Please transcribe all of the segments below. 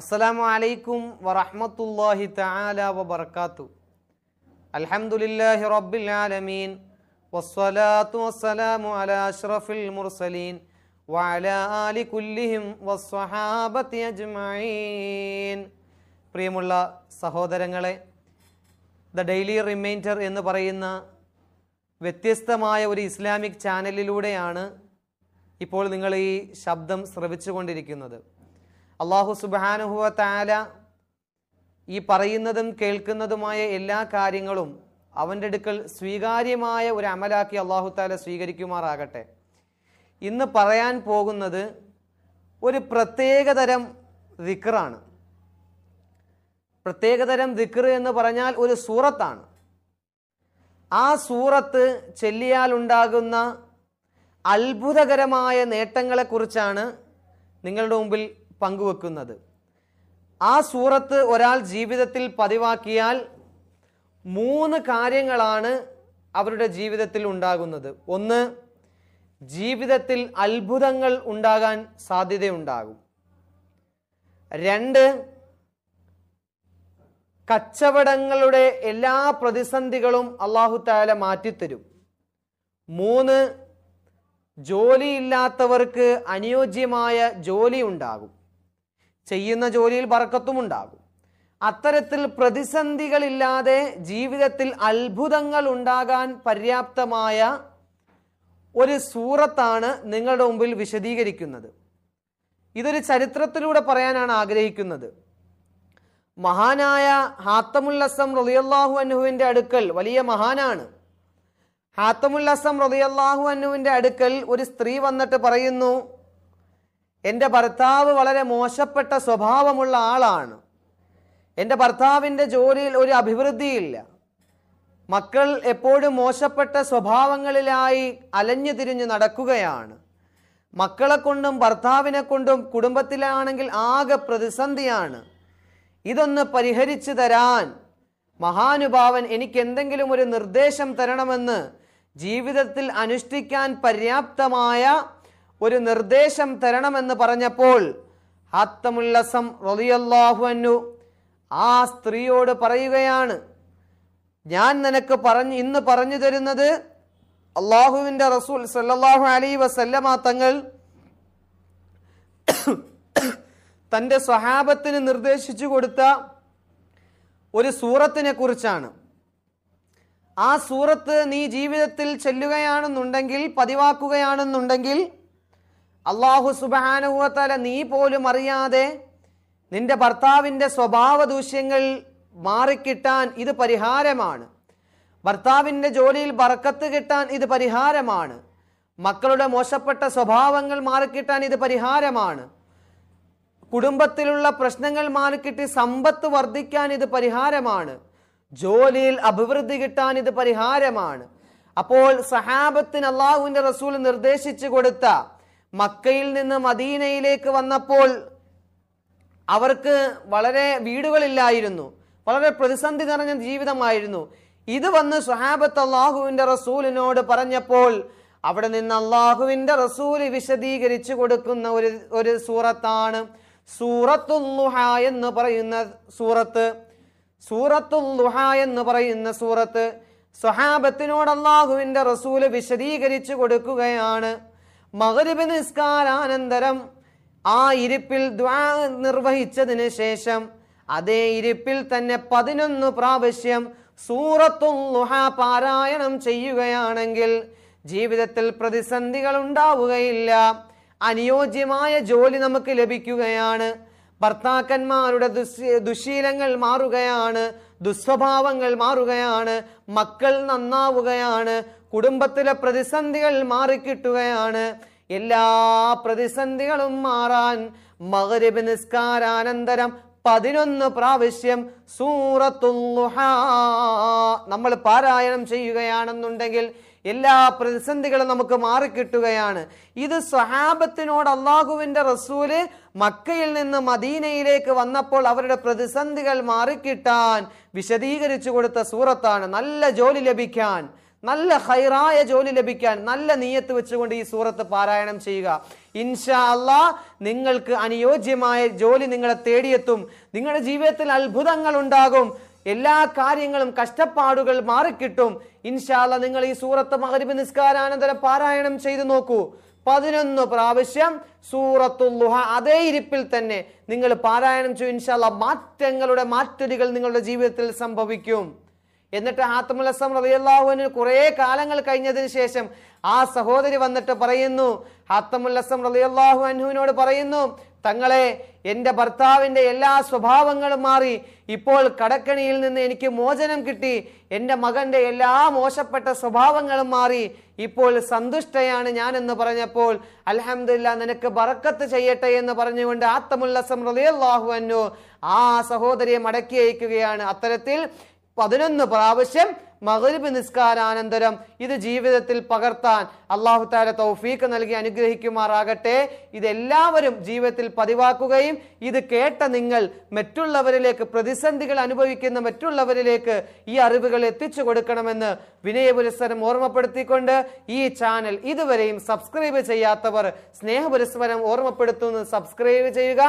അസ്സലാമു അലൈക്കും വറഹമത്തല്ലാഹി തആല വബർക്കാത്തു അൽഹംദുലില്ലാഹി റബ്ബിൽ ആലമീൻ വസ്സലാമു അലാ അഷ്റഫിൽ മുർസലീൻ വാല അലി കുല്ലിഹിം വസ്സഹാബത്തി അജ്മഈൻ പ്രിയമുള്ള സഹോദരങ്ങളെ ദ ഡെയിലി റിമൈൻഡർ എന്ന് പറയുന്ന വ്യത്യസ്തമായ ഒരു ഇസ്ലാമിക് ചാനലിലൂടെയാണ് ഇപ്പോൾ നിങ്ങൾ ഈ ശബ്ദം ശ്രവിച്ചുകൊണ്ടിരിക്കുന്നത് അള്ളാഹു സുബാനുഹുവ ഈ പറയുന്നതും കേൾക്കുന്നതുമായ എല്ലാ കാര്യങ്ങളും അവൻ്റെ അടുക്കൽ സ്വീകാര്യമായ ഒരു അമലാക്കി അള്ളാഹു താല സ്വീകരിക്കുമാറാകട്ടെ ഇന്ന് പറയാൻ പോകുന്നത് ഒരു പ്രത്യേകതരം ദിക്റാണ് പ്രത്യേകതരം ദിക്ർ എന്ന് പറഞ്ഞാൽ ഒരു സൂറത്താണ് ആ സൂറത്ത് ചെല്ലിയാലുണ്ടാകുന്ന അത്ഭുതകരമായ നേട്ടങ്ങളെക്കുറിച്ചാണ് നിങ്ങളുടെ മുമ്പിൽ പങ്കുവെക്കുന്നത് ആ സൂറത്ത് ഒരാൾ ജീവിതത്തിൽ പതിവാക്കിയാൽ മൂന്ന് കാര്യങ്ങളാണ് അവരുടെ ജീവിതത്തിൽ ഉണ്ടാകുന്നത് ഒന്ന് ജീവിതത്തിൽ അത്ഭുതങ്ങൾ ഉണ്ടാകാൻ സാധ്യതയുണ്ടാകും രണ്ട് കച്ചവടങ്ങളുടെ എല്ലാ പ്രതിസന്ധികളും അള്ളാഹു താല മാറ്റിത്തരും മൂന്ന് ജോലിയില്ലാത്തവർക്ക് അനുയോജ്യമായ ജോലി ഉണ്ടാകും ചെയ്യുന്ന ജോലിയിൽ ബർക്കത്തും ഉണ്ടാകും അത്തരത്തിൽ പ്രതിസന്ധികളില്ലാതെ ജീവിതത്തിൽ അത്ഭുതങ്ങൾ ഉണ്ടാകാൻ പര്യാപ്തമായ ഒരു സൂറത്താണ് നിങ്ങളുടെ മുമ്പിൽ വിശദീകരിക്കുന്നത് ഇതൊരു ചരിത്രത്തിലൂടെ പറയാനാണ് ആഗ്രഹിക്കുന്നത് മഹാനായ ഹാത്തമുല്ലസം റളിയല്ലാഹു അന്നുവിൻ്റെ അടുക്കൽ വലിയ മഹാനാണ് ഹാത്തമുല്ലസം റളിയല്ലാഹു അന്നുവിൻ്റെ അടുക്കൽ ഒരു സ്ത്രീ വന്നിട്ട് പറയുന്നു എൻ്റെ ഭർത്താവ് വളരെ മോശപ്പെട്ട സ്വഭാവമുള്ള ആളാണ് എൻ്റെ ഭർത്താവിൻ്റെ ജോലിയിൽ ഒരു അഭിവൃദ്ധിയില്ല മക്കൾ എപ്പോഴും മോശപ്പെട്ട സ്വഭാവങ്ങളിലായി അലഞ്ഞു തിരിഞ്ഞ് നടക്കുകയാണ് മക്കളെ കൊണ്ടും ഭർത്താവിനെ കൊണ്ടും കുടുംബത്തിലാണെങ്കിൽ ആകെ പ്രതിസന്ധിയാണ് ഇതൊന്ന് പരിഹരിച്ചു തരാൻ മഹാനുഭാവൻ എനിക്ക് എന്തെങ്കിലും ഒരു നിർദ്ദേശം തരണമെന്ന് ജീവിതത്തിൽ അനുഷ്ഠിക്കാൻ പര്യാപ്തമായ ഒരു നിർദ്ദേശം തരണമെന്ന് പറഞ്ഞപ്പോൾ ഹാത്തമുല്ലസം റൊലിയല്ലാഹു അന്നു ആ സ്ത്രീയോട് പറയുകയാണ് ഞാൻ നിനക്ക് പറഞ്ഞു ഇന്ന് പറഞ്ഞു തരുന്നത് അള്ളാഹുവിൻ്റെ റസൂൽ സല്ലാഹു അലൈ വസല്ലമ തങ്ങൾ തൻ്റെ സ്വഹാപത്തിന് നിർദ്ദേശിച്ചു കൊടുത്ത ഒരു സൂറത്തിനെ കുറിച്ചാണ് ആ സൂറത്ത് നീ ജീവിതത്തിൽ ചെല്ലുകയാണെന്നുണ്ടെങ്കിൽ പതിവാക്കുകയാണെന്നുണ്ടെങ്കിൽ അള്ളാഹു സുബാനുഹത്തല നീ പോലും അറിയാതെ നിന്റെ ഭർത്താവിൻ്റെ സ്വഭാവ ദൂഷ്യങ്ങൾ മാറിക്കിട്ടാൻ ഇത് പരിഹാരമാണ് ഭർത്താവിൻ്റെ ജോലിയിൽ ബർക്കത്ത് കിട്ടാൻ ഇത് പരിഹാരമാണ് മക്കളുടെ മോശപ്പെട്ട സ്വഭാവങ്ങൾ മാറിക്കിട്ടാൻ ഇത് പരിഹാരമാണ് കുടുംബത്തിലുള്ള പ്രശ്നങ്ങൾ മാറിക്കിട്ടി സമ്പത്ത് വർദ്ധിക്കാൻ ഇത് പരിഹാരമാണ് ജോലിയിൽ അഭിവൃദ്ധി കിട്ടാൻ ഇത് പരിഹാരമാണ് അപ്പോൾ സഹാബത്തിന് അള്ളാഹുവിൻ്റെ റസൂൽ നിർദ്ദേശിച്ചു കൊടുത്ത മക്കയിൽ നിന്ന് മദീനയിലേക്ക് വന്നപ്പോൾ അവർക്ക് വളരെ വീടുകളില്ലായിരുന്നു വളരെ പ്രതിസന്ധി നിറഞ്ഞ ജീവിതമായിരുന്നു ഇത് വന്ന് സുഹാബത്ത് അള്ളാഹുവിന്റെ റസൂലിനോട് പറഞ്ഞപ്പോൾ അവിടെ നിന്ന് അള്ളാഹുവിന്റെ റസൂല് വിശദീകരിച്ചു കൊടുക്കുന്ന ഒരു ഒരു സൂറത്താണ് സൂറത്തുല്ലുഹ എന്ന് പറയുന്ന സൂറത്ത് സൂറത്തുല്ലുഹ എന്ന് പറയുന്ന സൂറത്ത് സ്വഹാബത്തിനോട് അള്ളാഹുവിന്റെ റസൂല് വിശദീകരിച്ചു കൊടുക്കുകയാണ് മകരുബ് നിസ്കാരാനന്തരം ആ ഇരിപ്പിൽ ദ്വാ നിർവഹിച്ചതിന് ശേഷം അതേ ഇരിപ്പിൽ തന്നെ പതിനൊന്ന് പ്രാവശ്യം സൂറത്തുൽ പാരായണം ചെയ്യുകയാണെങ്കിൽ ജീവിതത്തിൽ പ്രതിസന്ധികൾ ഉണ്ടാവുകയില്ല അനുയോജ്യമായ ജോലി നമുക്ക് ലഭിക്കുകയാണ് ഭർത്താക്കന്മാരുടെ ദുശീലങ്ങൾ മാറുകയാണ് ദുസ്വഭാവങ്ങൾ മാറുകയാണ് മക്കൾ നന്നാവുകയാണ് കുടുംബത്തിലെ പ്രതിസന്ധികൾ മാറിക്കിട്ടുകയാണ് എല്ലാ പ്രതിസന്ധികളും മാറാൻ മകരബ് നിസ്കാരാനന്തരം പതിനൊന്ന് പ്രാവശ്യം സൂറത്തുഹ നമ്മൾ പാരായണം ചെയ്യുകയാണെന്നുണ്ടെങ്കിൽ എല്ലാ പ്രതിസന്ധികളും നമുക്ക് മാറിക്കിട്ടുകയാണ് ഇത് സ്വഹാബത്തിനോട് അള്ളാഹുവിൻ്റെ റസൂല് മക്കയിൽ നിന്ന് മദീനയിലേക്ക് വന്നപ്പോൾ അവരുടെ പ്രതിസന്ധികൾ മാറിക്കിട്ടാൻ വിശദീകരിച്ചു കൊടുത്ത സൂറത്താണ് നല്ല ജോലി ലഭിക്കാൻ നല്ല ഹൈറായ ജോലി ലഭിക്കാൻ നല്ല നീയത്ത് വെച്ചുകൊണ്ട് ഈ സൂറത്ത് പാരായണം ചെയ്യുക ഇൻഷാ അള്ളാ നിങ്ങൾക്ക് അനുയോജ്യമായ ജോലി നിങ്ങളെ തേടിയെത്തും നിങ്ങളുടെ ജീവിതത്തിൽ അത്ഭുതങ്ങൾ ഉണ്ടാകും എല്ലാ കാര്യങ്ങളും കഷ്ടപ്പാടുകൾ മാറിക്കിട്ടും ഇൻഷാല്ല നിങ്ങൾ ഈ സൂറത്ത് മകരിബ് നിസ്കാരാനന്തരം പാരായണം ചെയ്തു നോക്കൂ പതിനൊന്ന് പ്രാവശ്യം സൂറത്തുല്ലുഹ അതേ ഇരിപ്പിൽ തന്നെ നിങ്ങൾ പാരായണം ചെയ്യും ഇൻഷാല്ല മാറ്റങ്ങളുടെ മാറ്റൊലികൾ നിങ്ങളുടെ ജീവിതത്തിൽ സംഭവിക്കും എന്നിട്ട് ആത്മലസം റതിയല്ലാഹുവിന് കുറേ കാലങ്ങൾ കഴിഞ്ഞതിന് ശേഷം ആ സഹോദരി വന്നിട്ട് പറയുന്നു ആത്മലസം റതിയല്ലാഹു അൻഹുവിനോട് പറയുന്നു തങ്ങളെ എൻ്റെ ഭർത്താവിൻ്റെ എല്ലാ സ്വഭാവങ്ങളും മാറി ഇപ്പോൾ കടക്കണിയിൽ നിന്ന് എനിക്ക് മോചനം കിട്ടി എൻ്റെ മകൻ്റെ എല്ലാ മോശപ്പെട്ട സ്വഭാവങ്ങളും മാറി ഇപ്പോൾ സന്തുഷ്ടയാണ് ഞാനെന്ന് പറഞ്ഞപ്പോൾ അലഹമില്ല നിനക്ക് ബറക്കത്ത് ചെയ്യട്ടെ എന്ന് പറഞ്ഞുകൊണ്ട് ആത്തമുല്ലസം റലിയല്ലാഹു അന്നു ആ സഹോദരിയെ മടക്കി അയക്കുകയാണ് അത്തരത്തിൽ പതിനൊന്ന് പ്രാവശ്യം മകരിബ് നിസ്കാരാനന്തരം ഇത് ജീവിതത്തിൽ പകർത്താൻ അള്ളാഹു താല തൗഫീഖ് നൽകി അനുഗ്രഹിക്കുമാറാകട്ടെ ഇതെല്ലാവരും ജീവിതത്തിൽ പതിവാക്കുകയും ഇത് കേട്ട നിങ്ങൾ മറ്റുള്ളവരിലേക്ക് പ്രതിസന്ധികൾ അനുഭവിക്കുന്ന മറ്റുള്ളവരിലേക്ക് ഈ അറിവുകൾ എത്തിച്ചു കൊടുക്കണമെന്ന് വിനയപുരസ്സരം ഓർമ്മപ്പെടുത്തിക്കൊണ്ട് ഈ ചാനൽ ഇതുവരെയും സബ്സ്ക്രൈബ് ചെയ്യാത്തവർ സ്നേഹപുരസ്സരം ഓർമ്മപ്പെടുത്തുന്നത് സബ്സ്ക്രൈബ് ചെയ്യുക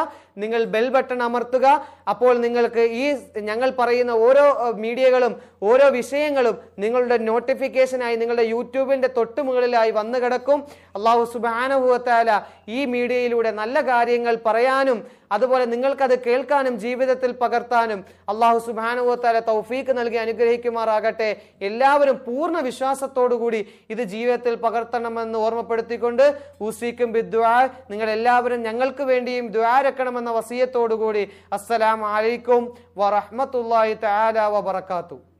നിങ്ങൾ ബെൽ ബട്ടൺ അമർത്തുക അപ്പോൾ നിങ്ങൾക്ക് ഈ ഞങ്ങൾ പറയുന്ന ഓരോ മീഡിയകളും ഓരോ വിഷയങ്ങളും കാര്യങ്ങളും നിങ്ങളുടെ നോട്ടിഫിക്കേഷനായി നിങ്ങളുടെ യൂട്യൂബിൻ്റെ തൊട്ട് മുകളിലായി വന്നു കിടക്കും അള്ളാഹു സുബാനുഭവത്താല ഈ മീഡിയയിലൂടെ നല്ല കാര്യങ്ങൾ പറയാനും അതുപോലെ നിങ്ങൾക്കത് കേൾക്കാനും ജീവിതത്തിൽ പകർത്താനും അള്ളാഹു സുബാനുഭവത്താല തൗഫീക്ക് നൽകി അനുഗ്രഹിക്കുമാറാകട്ടെ എല്ലാവരും പൂർണ്ണ വിശ്വാസത്തോടുകൂടി ഇത് ജീവിതത്തിൽ പകർത്തണമെന്ന് ഓർമ്മപ്പെടുത്തിക്കൊണ്ട് ഊസിക്കും ബിദ്വാ നിങ്ങളെല്ലാവരും ഞങ്ങൾക്ക് വേണ്ടിയും ദ്വാരക്കണമെന്ന വസീയത്തോടുകൂടി അസ്സലാം അലൈക്കും വറഹമത്തല്ലാഹി തആല വബറകാതുഹു